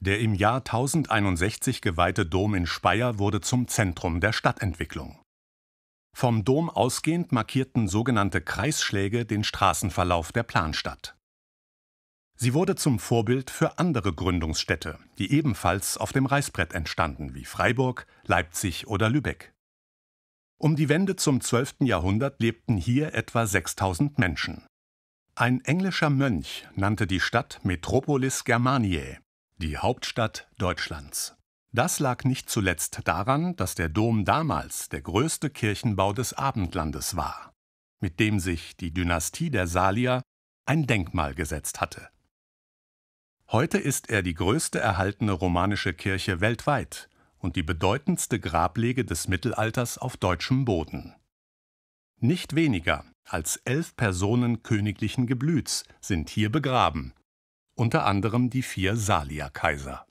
Der im Jahr 1061 geweihte Dom in Speyer wurde zum Zentrum der Stadtentwicklung. Vom Dom ausgehend markierten sogenannte Kreisschläge den Straßenverlauf der Planstadt. Sie wurde zum Vorbild für andere Gründungsstädte, die ebenfalls auf dem Reißbrett entstanden, wie Freiburg, Leipzig oder Lübeck. Um die Wende zum 12. Jahrhundert lebten hier etwa 6000 Menschen. Ein englischer Mönch nannte die Stadt Metropolis Germaniae, die Hauptstadt Deutschlands. Das lag nicht zuletzt daran, dass der Dom damals der größte Kirchenbau des Abendlandes war, mit dem sich die Dynastie der Salier ein Denkmal gesetzt hatte. Heute ist er die größte erhaltene romanische Kirche weltweit und die bedeutendste Grablege des Mittelalters auf deutschem Boden. Nicht weniger als elf Personen königlichen Geblüts sind hier begraben, unter anderem die vier Salierkaiser.